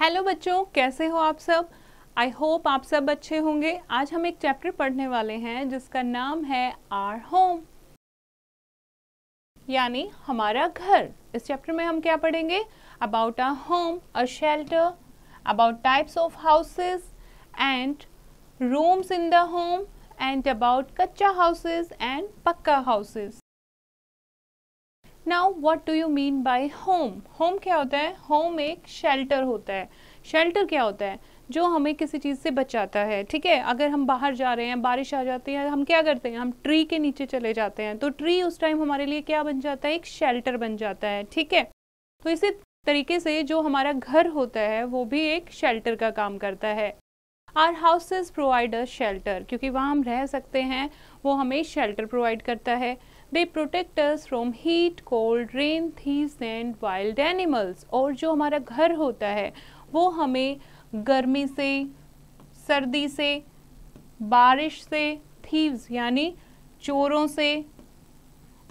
Hello बच्चों कैसे हो आप सब आई होप आप सब अच्छे होंगे आज हम एक चैप्टर पढ़ने वाले हैं जिसका नाम है आर होम यानी हमारा घर इस चैप्टर में हम क्या पढ़ेंगे about a home a shelter about types of houses and rooms in the home and about kachcha houses and pucca houses now what do you mean by home home क्या होता है होम एक शेल्टर होता है शेल्टर क्या होता है जो हमें किसी चीज़ से बचाता है ठीक है अगर हम बाहर जा रहे हैं बारिश आ जाती है हम क्या करते हैं हम ट्री के नीचे चले जाते हैं तो ट्री उस टाइम हमारे लिए क्या बन जाता है एक शेल्टर बन जाता है ठीक है तो इसी तरीके से जो हमारा घर होता है वो भी एक शेल्टर का काम करता है our houses provide a shelter क्योंकि वहाँ हम रह सकते हैं वो हमें शेल्टर प्रोवाइड करता है they protect us from heat cold rain thieves and wild animals और जो हमारा घर होता है वो हमें गर्मी से सर्दी से बारिश से थीव्स यानी चोरों से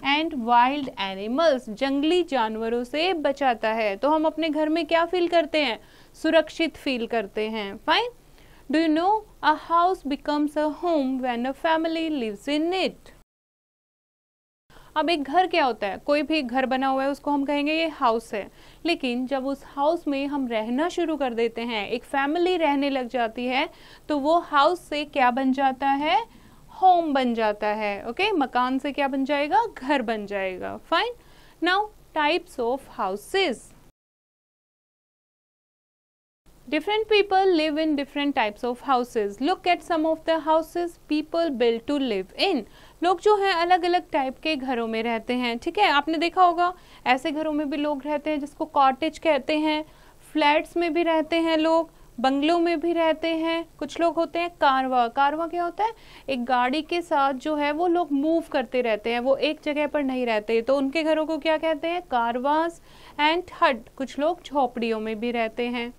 एंड वाइल्ड एनिमल्स जंगली जानवरों से बचाता है तो हम अपने घर में क्या फील करते हैं सुरक्षित फील करते हैं fine do you know a house becomes a home when a family lives in it अब एक घर क्या होता है कोई भी घर बना हुआ है उसको हम कहेंगे ये हाउस है लेकिन जब उस हाउस में हम रहना शुरू कर देते हैं एक फैमिली रहने लग जाती है तो वो हाउस से क्या बन जाता है होम बन जाता है ओके मकान से क्या बन जाएगा घर बन जाएगा fine now types of houses Different people live in different types of houses. Look at some of the houses people build to live in. लोग जो हैं अलग अलग टाइप के घरों में रहते हैं ठीक है आपने देखा होगा ऐसे घरों में भी लोग रहते हैं जिसको कॉटेज कहते हैं फ्लैट्स में भी रहते हैं लोग बंगलों में भी रहते हैं कुछ लोग होते हैं कारवा कारवा क्या होता है एक गाड़ी के साथ जो है वो लोग मूव करते रहते हैं वो एक जगह पर नहीं रहते तो उनके घरों को क्या कहते हैं कारवास एंड हट कुछ लोग झोपड़ियों में भी रहते हैं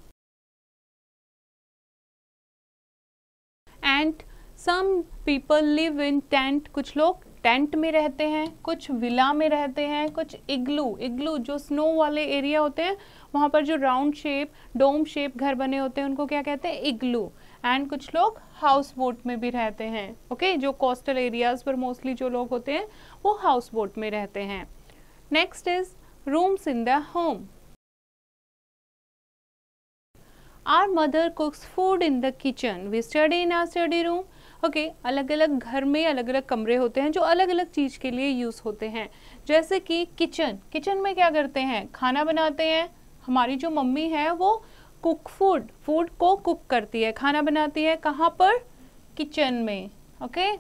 some people live in tent कुछ लोग टेंट में रहते हैं कुछ विला में रहते हैं कुछ इग्लू इग्लू जो स्नो वाले एरिया होते हैं वहाँ पर जो राउंड शेप डोम शेप घर बने होते हैं उनको क्या कहते हैं इग्लू एंड कुछ लोग हाउस बोट में भी रहते हैं ओके okay? जो कोस्टल एरियाज पर मोस्टली जो लोग होते हैं वो हाउस बोट में रहते हैं next is rooms in the home our mother cooks food in the kitchen we study in our study room okay okay, अलग अलग घर में अलग अलग कमरे होते हैं जो अलग अलग चीज़ के लिए यूज़ होते हैं जैसे कि किचन किचन में क्या करते हैं खाना बनाते हैं हमारी जो मम्मी है वो कुक फूड फूड को कुक करती है खाना बनाती है कहाँ पर किचन में okay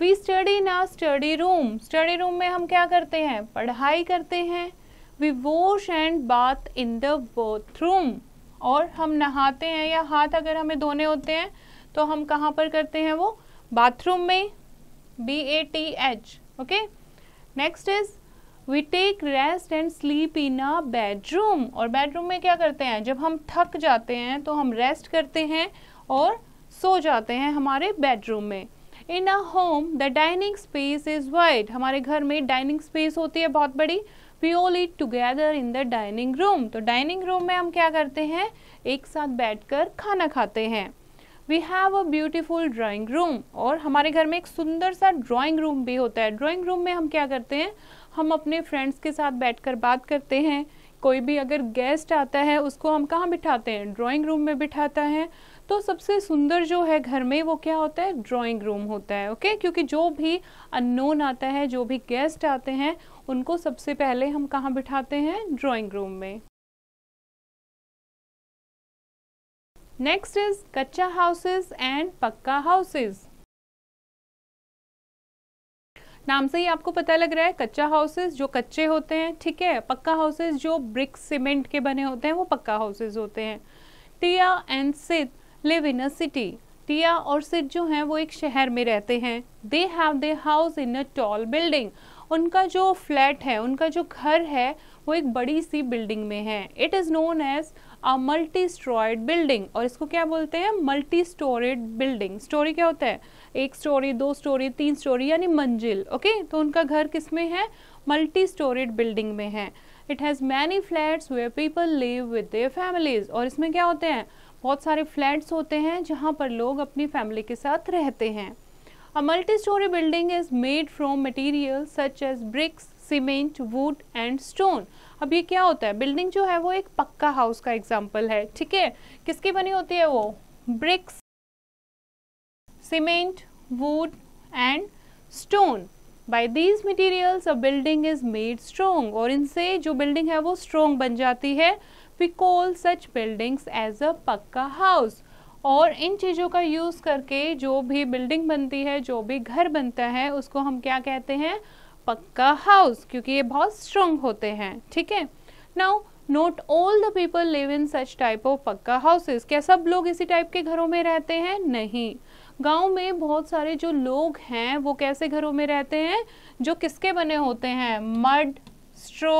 we study in a study room study room में हम क्या करते हैं पढ़ाई करते हैं we wash and bath in the bathroom और हम नहाते हैं या हाथ अगर हमें धोने होते हैं तो हम कहाँ पर करते हैं वो बाथरूम में B A T H okay next is we take rest and sleep in a bedroom और बेडरूम में क्या करते हैं जब हम थक जाते हैं तो हम रेस्ट करते हैं और सो जाते हैं हमारे बेडरूम में in a home the dining space is wide हमारे घर में डाइनिंग स्पेस होती है बहुत बड़ी we all eat together in the dining room तो डाइनिंग रूम में हम क्या करते हैं एक साथ बैठकर खाना खाते हैं we have a beautiful drawing room और हमारे घर में एक सुंदर सा ड्राइंग रूम भी होता है ड्राइंग रूम में हम क्या करते हैं हम अपने फ्रेंड्स के साथ बैठकर बात करते हैं कोई भी अगर गेस्ट आता है उसको हम कहाँ बिठाते हैं ड्राइंग रूम में बिठाता है तो सबसे सुंदर जो है घर में वो क्या होता है ड्राइंग रूम होता है ओके क्योंकि जो भी अननोन आता है जो भी गेस्ट आते हैं उनको सबसे पहले हम कहाँ बिठाते हैं ड्राइंग रूम में next is kachcha houses and pucca houses नाम से ही आपको पता लग रहा है कच्चा हाउसेस जो कच्चे होते हैं ठीक है पक्का हाउसेस जो ब्रिक सीमेंट के बने होते हैं वो पक्का हाउसेस होते हैं Tia and Sid live in a city Tia और सिद जो हैं वो एक शहर में रहते हैं they have their house in a tall building उनका जो फ्लैट है उनका जो घर है वो एक बड़ी सी बिल्डिंग में है it is known as a multi storeyed building और इसको क्या बोलते हैं मल्टी स्टोरेड बिल्डिंग स्टोरी क्या होता है एक स्टोरी दो स्टोरी तीन स्टोरी यानी मंजिल ओके तो उनका घर किस में है मल्टी स्टोरेड बिल्डिंग में है it has many flats where people live with their families और इसमें क्या होते हैं बहुत सारे फ्लैट्स होते हैं जहाँ पर लोग अपनी फैमिली के साथ रहते हैं a multi storey building is made from material such as bricks cement wood and stone अब ये क्या होता है बिल्डिंग जो है वो एक पक्का हाउस का एग्जाम्पल है ठीक है किसकी बनी होती है वो bricks cement wood and stone By these materials a building is made strong और इनसे जो बिल्डिंग है वो स्ट्रोंग बन जाती है we call such buildings as a pucca house और इन चीज़ों का यूज़ करके जो भी बिल्डिंग बनती है जो भी घर बनता है उसको हम क्या कहते हैं पक्का हाउस क्योंकि ये बहुत स्ट्रोंग होते हैं ठीक है now not all the people live in such type of pucca houses क्या सब लोग इसी टाइप के घरों में रहते हैं नहीं गांव में बहुत सारे जो लोग हैं वो कैसे घरों में रहते हैं जो किसके बने होते हैं mud straw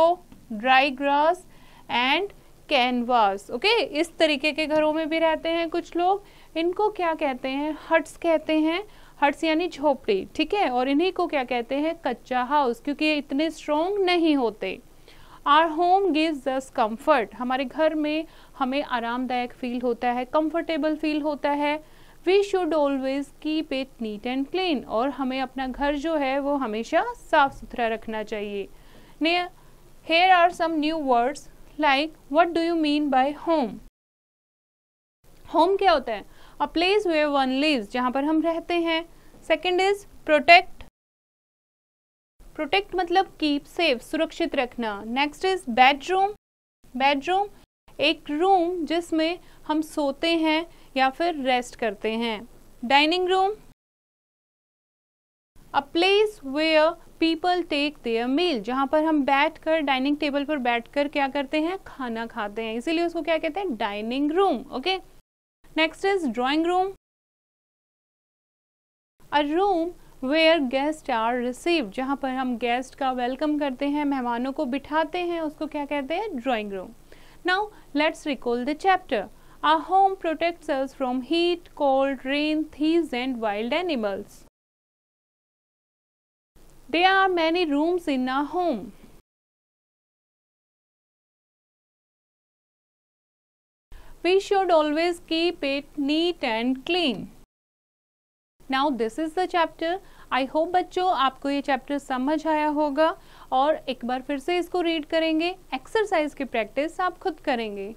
dry grass and canvas okay इस तरीके के घरों में भी रहते हैं कुछ लोग इनको क्या कहते हैं हट्स कहते हैं हट्स यानी झोपड़ी ठीक है और इन्हीं को क्या कहते हैं कच्चा हाउस क्योंकि ये इतने स्ट्रोंग नहीं होते our home gives us comfort हमारे घर में हमें आरामदायक फील होता है कम्फर्टेबल फील होता है we should always keep it neat and clean और हमें अपना घर जो है वो हमेशा साफ सुथरा रखना चाहिए ने here are some new words like what do you mean by home home क्या होता है a place where one lives जहाँ पर हम रहते हैं सेकेंड इज प्रोटेक्ट प्रोटेक्ट मतलब कीप सेफ सुरक्षित रखना नेक्स्ट इज बेडरूम बेडरूम एक रूम जिसमें हम सोते हैं या फिर रेस्ट करते हैं dining room a place where people take their meal जहां पर हम बैठकर डाइनिंग टेबल पर बैठकर क्या करते हैं खाना खाते हैं इसीलिए उसको क्या कहते हैं dining room okay okay? Next is drawing room. A room where guest are receive जहाँ पर हम गेस्ट का वेलकम करते हैं मेहमानों को बिठाते हैं उसको क्या कहते हैं drawing room now let's recall the chapter a home protect us from heat cold rain thieves and wild animals there are many rooms in a home we should always keep it neat and clean. Now this is the chapter. I hope bachcho aapko ye chapter samajh aaya hoga और एक बार फिर से इसको read करेंगे exercise की practice आप खुद करेंगे